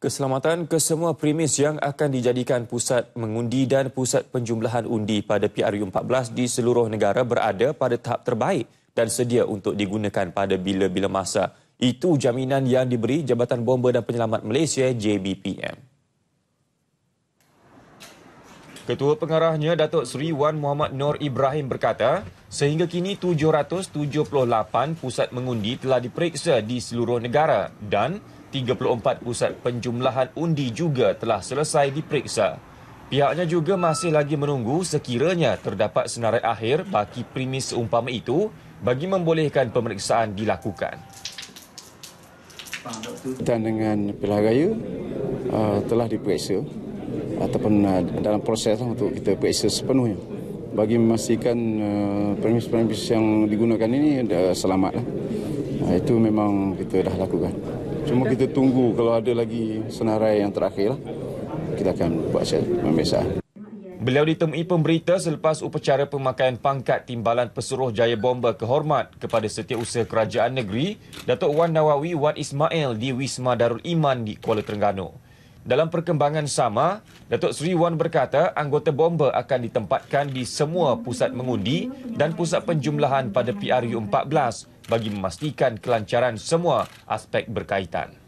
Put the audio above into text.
Keselamatan kesemua premis yang akan dijadikan pusat mengundi dan pusat penjumlahan undi pada PRU14 di seluruh negara berada pada tahap terbaik dan sedia untuk digunakan pada bila-bila masa. Itu jaminan yang diberi Jabatan Bomba dan Penyelamat Malaysia JBPM. Ketua Pengarahnya Datuk Seri Wan Muhammad Nur Ibrahim berkata, Sehingga kini 778 pusat mengundi telah diperiksa di seluruh negara dan 34 pusat penjumlahan undi juga telah selesai diperiksa. Pihaknya juga masih lagi menunggu sekiranya terdapat senarai akhir bagi primis umpama itu bagi membolehkan pemeriksaan dilakukan. Dan dengan pilihan raya uh, telah diperiksa ataupun uh, dalam proses lah untuk kita periksa sepenuhnya bagi memastikan uh, eh, premis-premis yang digunakan ini uh, selamat. Lah. Eh, itu memang kita dah lakukan. Cuma kita tunggu kalau ada lagi senarai yang terakhir lah. Kita akan buat sel pemisahan. Beliau ditemui pemberita selepas upacara pemakaian pangkat timbalan pesuruh jaya bomba kehormat kepada setiausaha kerajaan negeri, Datuk Wan Nawawi Wan Ismail di Wisma Darul Iman di Kuala Terengganu. Dalam perkembangan sama, Datuk Sri Wan berkata anggota bomba akan ditempatkan di semua pusat mengundi dan pusat penjumlahan pada PRU 14 bagi memastikan kelancaran semua aspek berkaitan.